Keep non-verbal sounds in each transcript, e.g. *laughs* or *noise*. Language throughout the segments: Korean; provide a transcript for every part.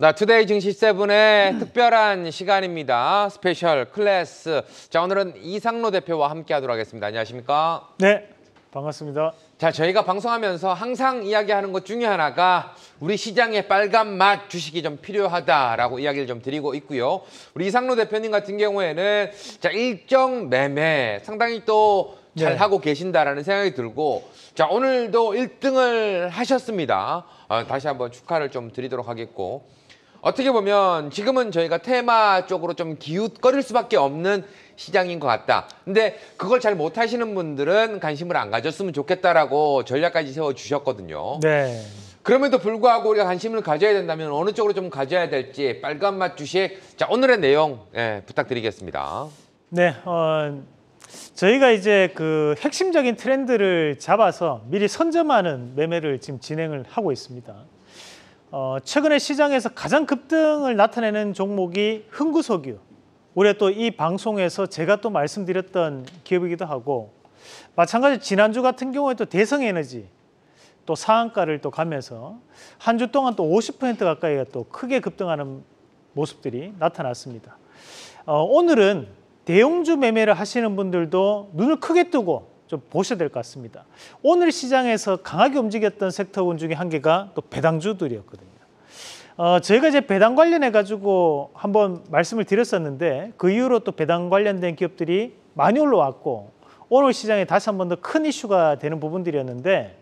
나 투데이 증시 세븐의 특별한 시간입니다. 스페셜 클래스. 자, 오늘은 이상로 대표와 함께 하도록 하겠습니다. 안녕하십니까? 네. 반갑습니다. 자, 저희가 방송하면서 항상 이야기하는 것 중에 하나가 우리 시장의 빨간 맛 주식이 좀 필요하다라고 이야기를 좀 드리고 있고요. 우리 이상로 대표님 같은 경우에는 자, 일정 매매 상당히 또잘 네. 하고 계신다라는 생각이 들고 자 오늘도 1등을 하셨습니다. 어, 다시 한번 축하를 좀 드리도록 하겠고 어떻게 보면 지금은 저희가 테마 쪽으로 좀 기웃거릴 수밖에 없는 시장인 것 같다. 근데 그걸 잘 못하시는 분들은 관심을 안 가졌으면 좋겠다라고 전략까지 세워주셨거든요. 네. 그럼에도 불구하고 우리가 관심을 가져야 된다면 어느 쪽으로 좀 가져야 될지 빨간맛 주식 자 오늘의 내용 예, 부탁드리겠습니다. 네, 어, 저희가 이제 그 핵심적인 트렌드를 잡아서 미리 선점하는 매매를 지금 진행을 하고 있습니다. 어, 최근에 시장에서 가장 급등을 나타내는 종목이 흥구석유. 올해 또 이 방송에서 제가 또 말씀드렸던 기업이기도 하고 마찬가지 지난주 같은 경우에 또 대성에너지 또 상한가를 또 가면서 한 주 동안 또 50% 가까이가 또 크게 급등하는 모습들이 나타났습니다. 어, 오늘은 대형주 매매를 하시는 분들도 눈을 크게 뜨고 좀 보셔야 될 것 같습니다. 오늘 시장에서 강하게 움직였던 섹터군 중에 한 개가 또 배당주들이었거든요. 어, 저희가 이제 배당 관련해 가지고 한번 말씀을 드렸었는데 그 이후로 또 배당 관련된 기업들이 많이 올라왔고 오늘 시장에 다시 한 번 더 큰 이슈가 되는 부분들이었는데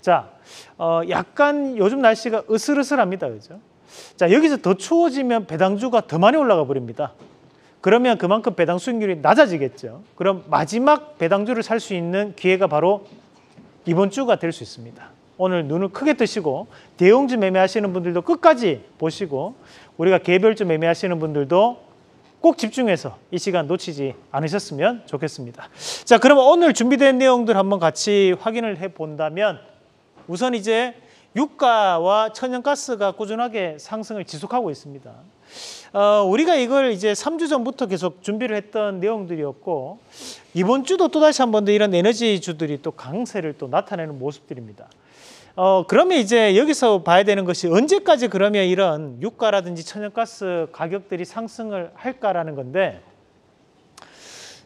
자 어, 약간 요즘 날씨가 으슬으슬합니다 그죠 자 여기서 더 추워지면 배당주가 더 많이 올라가 버립니다 그러면 그만큼 배당 수익률이 낮아지겠죠. 그럼 마지막 배당주를 살 수 있는 기회가 바로 이번 주가 될 수 있습니다. 오늘 눈을 크게 뜨시고 대형주 매매하시는 분들도 끝까지 보시고 우리가 개별주 매매하시는 분들도 꼭 집중해서 이 시간 놓치지 않으셨으면 좋겠습니다. 자, 그러면 오늘 준비된 내용들 한번 같이 확인을 해 본다면 우선 이제 유가와 천연가스가 꾸준하게 상승을 지속하고 있습니다. 어, 우리가 이걸 이제 3주 전부터 계속 준비를 했던 내용들이었고 이번 주도 또 다시 한 번 더 이런 에너지 주들이 또 강세를 또 나타내는 모습들입니다. 어, 그러면 이제 여기서 봐야 되는 것이 언제까지 그러면 이런 유가라든지 천연가스 가격들이 상승을 할까라는 건데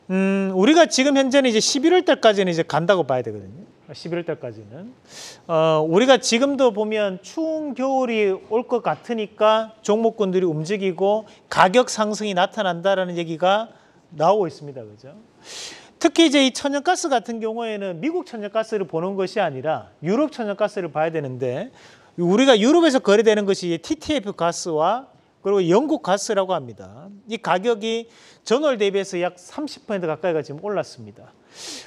음, 우리가 지금 현재는 이제 11월 달까지는 이제 간다고 봐야 되거든요. 11월 달까지는. 어, 우리가 지금도 보면 추운 겨울이 올 것 같으니까 종목군들이 움직이고 가격 상승이 나타난다라는 얘기가 나오고 있습니다. 그죠? 특히 이제 이 천연가스 같은 경우에는 미국 천연가스를 보는 것이 아니라 유럽 천연가스를 봐야 되는데 우리가 유럽에서 거래되는 것이 TTF 가스와 그리고 영국 가스라고 합니다. 이 가격이 전월 대비해서 약 30% 가까이가 지금 올랐습니다.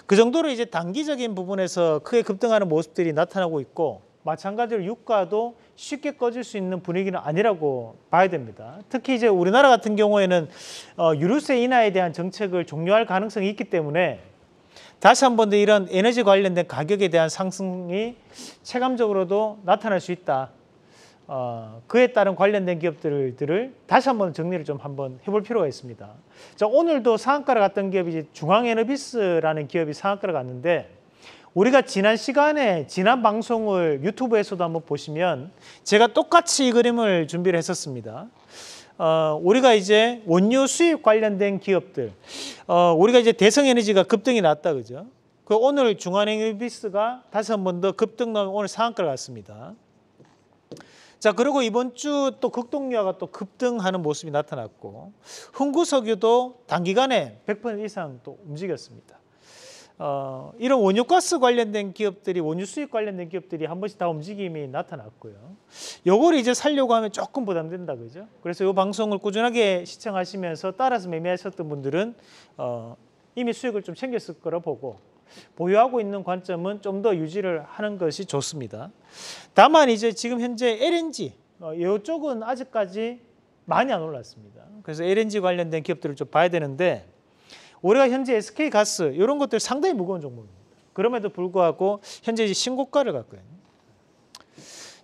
그 정도로 이제 단기적인 부분에서 크게 급등하는 모습들이 나타나고 있고 마찬가지로 유가도 쉽게 꺼질 수 있는 분위기는 아니라고 봐야 됩니다. 특히 이제 우리나라 같은 경우에는 어, 유류세 인하에 대한 정책을 종료할 가능성이 있기 때문에 다시 한 번 더 이런 에너지 관련된 가격에 대한 상승이 체감적으로도 나타날 수 있다. 어, 그에 따른 관련된 기업들을 다시 한번 정리를 좀 한번 해볼 필요가 있습니다. 자, 오늘도 상한가를 갔던 기업이 중앙에너비스라는 기업이 상한가를 갔는데 우리가 지난 시간에 지난 방송을 유튜브에서도 한번 보시면 제가 똑같이 이 그림을 준비를 했었습니다. 어, 우리가 이제 원유 수입 관련된 기업들, 어, 우리가 이제 대성에너지가 급등이 났다 그죠? 그 오늘 중앙에너비스가 다시 한번더 급등 나 오늘 상한가를 갔습니다. 자, 그리고 이번 주 또 극동유화가 또 급등하는 모습이 나타났고 흥구석유도 단기간에 100% 이상 또 움직였습니다. 어, 이런 원유가스 관련된 기업들이 원유 수입 관련된 기업들이 한 번씩 다 움직임이 나타났고요. 요거를 이제 살려고 하면 조금 부담된다 그죠? 그래서 요 방송을 꾸준하게 시청하시면서 따라서 매매하셨던 분들은 어, 이미 수익을 좀 챙겼을 거라 보고 보유하고 있는 관점은 좀 더 유지를 하는 것이 좋습니다. 다만 이제 지금 현재 LNG 이쪽은 어, 아직까지 많이 안 올랐습니다. 그래서 LNG 관련된 기업들을 좀 봐야 되는데 우리가 현재 SK 가스 이런 것들 상당히 무거운 종목입니다. 그럼에도 불구하고 현재 이제 신고가를 갖고 있는.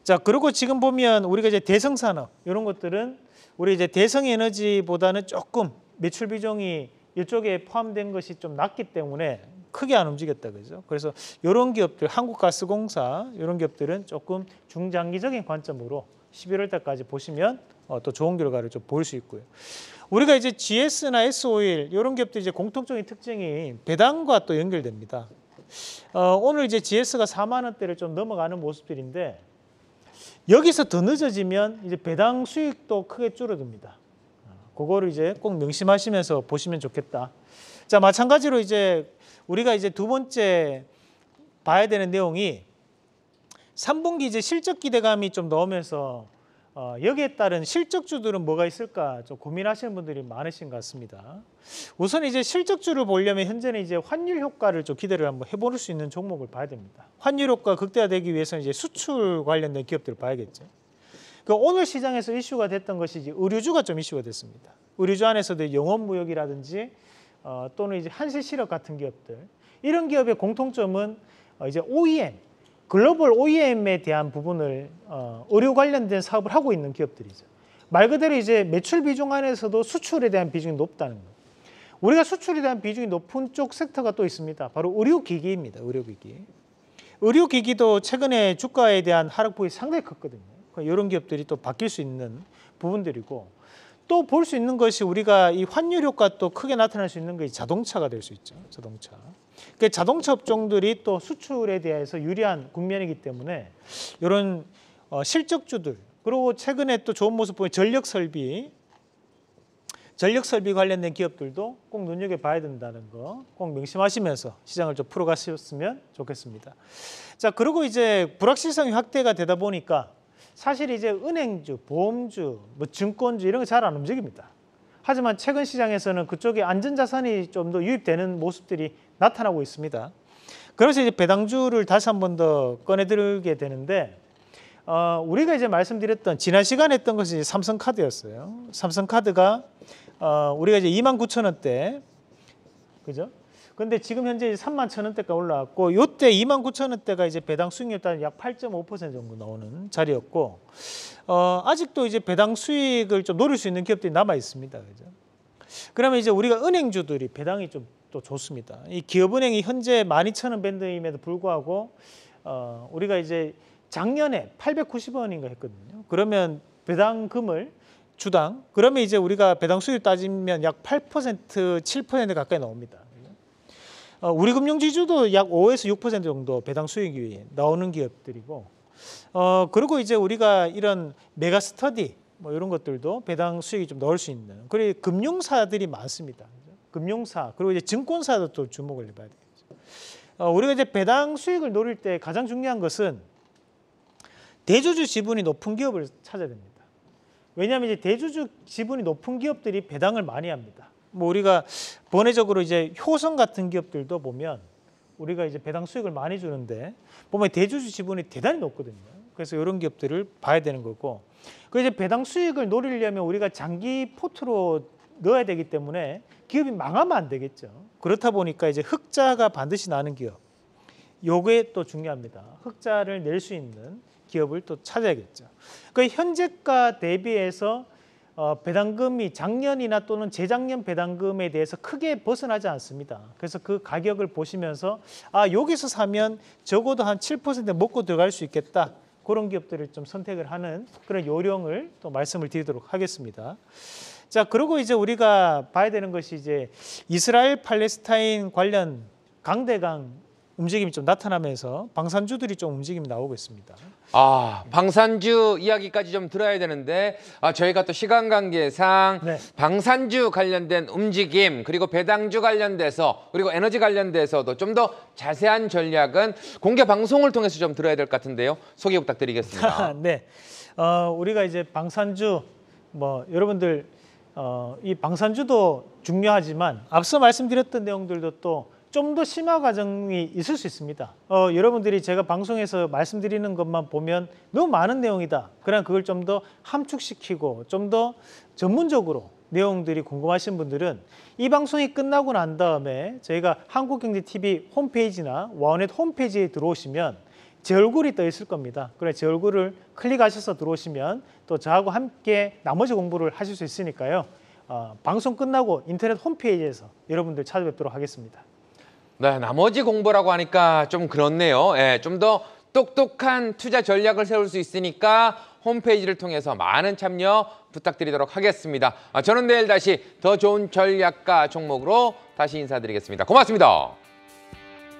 자 그리고 지금 보면 우리가 이제 대성 산업 이런 것들은 우리 이제 대성 에너지보다는 조금 매출 비중이 이쪽에 포함된 것이 좀 낮기 때문에 크게 안 움직였다 그죠? 그래서 이런 기업들 한국가스공사 이런 기업들은 조금 중장기적인 관점으로 11월 달까지 보시면 어, 또 좋은 결과를 좀 볼 수 있고요. 우리가 이제 GS나 S5일 이런 기업들 이제 공통적인 특징이 배당과 또 연결됩니다. 어, 오늘 이제 GS가 4만 원대를 좀 넘어가는 모습들인데 여기서 더 늦어지면 이제 배당 수익도 크게 줄어듭니다. 어, 그거를 이제 꼭 명심하시면서 보시면 좋겠다. 자, 마찬가지로 이제 우리가 이제 두 번째 봐야 되는 내용이 3분기 이제 실적 기대감이 좀 나오면서 어, 여기에 따른 실적주들은 뭐가 있을까 좀 고민하시는 분들이 많으신 것 같습니다. 우선 이제 실적주를 보려면 현재는 이제 환율 효과를 좀 기대를 한번 해볼 수 있는 종목을 봐야 됩니다. 환율 효과 극대화되기 위해서는 이제 수출 관련된 기업들을 봐야겠죠. 그 오늘 시장에서 이슈가 됐던 것이 이제 의류주가 좀 이슈가 됐습니다. 의류주 안에서도 영업 무역이라든지 어, 또는 이제 한세 시력 같은 기업들 이런 기업의 공통점은 어, 이제 OEM 글로벌 OEM에 대한 부분을 어, 의료 관련된 사업을 하고 있는 기업들이죠. 말 그대로 이제 매출 비중 안에서도 수출에 대한 비중이 높다는 거. 우리가 수출에 대한 비중이 높은 쪽 섹터가 또 있습니다. 바로 의료기기입니다. 의료기기. 의료기기도 최근에 주가에 대한 하락폭이 상당히 컸거든요. 그러니까 이런 기업들이 또 바뀔 수 있는 부분들이고 또볼수 있는 것이 우리가 이 환율 효과 또 크게 나타날 수 있는 것이 자동차가 될 수 있죠. 자동차. 그 자동차 업종들이 또 수출에 대해서 유리한 국면이기 때문에 이런 어, 실적주들 그리고 최근에 또 좋은 모습 보인 전력 설비 전력 설비 관련된 기업들도 꼭 눈여겨봐야 된다는 거 꼭 명심하시면서 시장을 좀 풀어가셨으면 좋겠습니다. 자, 그리고 이제 불확실성이 확대가 되다 보니까 사실 이제 은행주, 보험주, 뭐 증권주 이런 거 잘 안 움직입니다. 하지만 최근 시장에서는 그쪽에 안전자산이 좀 더 유입되는 모습들이 나타나고 있습니다. 그래서 이제 배당주를 다시 한번 더 꺼내들게 되는데 어, 우리가 이제 말씀드렸던 지난 시간에 했던 것이 삼성카드였어요. 삼성카드가 어, 우리가 이제 2만 9천 원대 그죠? 근데 지금 현재 3만 천 원대가 올라왔고 요때 2만 9천 원대가 이제 배당 수익률 따른 약8.5% 정도 나오는 자리였고 어, 아직도 이제 배당 수익을 좀 노릴 수 있는 기업들이 남아 있습니다. 그죠? 그러면 이제 우리가 은행주들이 배당이 좀 또 좋습니다. 이 기업은행이 현재 12,000원 밴드임에도 불구하고 어, 우리가 이제 작년에 890원인가 했거든요. 그러면 배당금을 주당 그러면 이제 우리가 배당 수익 따지면 약8% 7% 가까이 나옵니다. 어, 우리 금융지주도 약 5에서 6% 정도 배당 수익이 나오는 기업들이고 어 그리고 이제 우리가 이런 메가 스터디 뭐 이런 것들도 배당 수익이 좀 넣을 수 있는 그리고 금융사들이 많습니다. 금융사 그리고 이제 증권사도 또 주목을 해봐야 되겠죠. 어, 우리가 이제 배당 수익을 노릴 때 가장 중요한 것은 대주주 지분이 높은 기업을 찾아야 됩니다. 왜냐하면 이제 대주주 지분이 높은 기업들이 배당을 많이 합니다. 뭐 우리가 번외적으로 이제 효성 같은 기업들도 보면 우리가 이제 배당 수익을 많이 주는데 보면 대주주 지분이 대단히 높거든요. 그래서 이런 기업들을 봐야 되는 거고 그 이제 배당 수익을 노리려면 우리가 장기 포트로 넣어야 되기 때문에 기업이 망하면 안 되겠죠. 그렇다 보니까 이제 흑자가 반드시 나는 기업. 요게 또 중요합니다. 흑자를 낼 수 있는 기업을 또 찾아야겠죠. 그 현재가 대비해서 어, 배당금이 작년이나 또는 재작년 배당금에 대해서 크게 벗어나지 않습니다. 그래서 그 가격을 보시면서 아 여기서 사면 적어도 한 7% 먹고 들어갈 수 있겠다. 그런 기업들을 좀 선택을 하는 그런 요령을 또 말씀을 드리도록 하겠습니다. 자, 그리고 이제 우리가 봐야 되는 것이 이제 이스라엘 팔레스타인 관련 강대강 움직임이 좀 나타나면서 방산주들이 좀 움직임이 나오고 있습니다. 아 방산주 이야기까지 좀 들어야 되는데 아, 저희가 또 시간 관계상 네. 방산주 관련된 움직임 그리고 배당주 관련돼서 그리고 에너지 관련돼서도 좀 더 자세한 전략은 공개 방송을 통해서 좀 들어야 될 것 같은데요. 소개 부탁드리겠습니다. *laughs* 네, 어, 우리가 이제 방산주 뭐 여러분들 어, 이 방산주도 중요하지만 앞서 말씀드렸던 내용들도 또 좀더 심화 과정이 있을 수 있습니다. 어, 여러분들이 제가 방송에서 말씀드리는 것만 보면 너무 많은 내용이다. 그냥 그걸 좀 더 함축시키고 좀 더 전문적으로 내용들이 궁금하신 분들은 이 방송이 끝나고 난 다음에 저희가 한국경제TV 홈페이지나 와우넷 홈페이지에 들어오시면 제 얼굴이 떠 있을 겁니다. 그래 제 얼굴을 클릭하셔서 들어오시면 또 저하고 함께 나머지 공부를 하실 수 있으니까요. 어, 방송 끝나고 인터넷 홈페이지에서 여러분들 찾아뵙도록 하겠습니다. 네, 나머지 공부라고 하니까 좀 그렇네요. 예, 좀 더 똑똑한 투자 전략을 세울 수 있으니까 홈페이지를 통해서 많은 참여 부탁드리도록 하겠습니다. 아, 저는 내일 다시 더 좋은 전략과 종목으로 다시 인사드리겠습니다. 고맙습니다.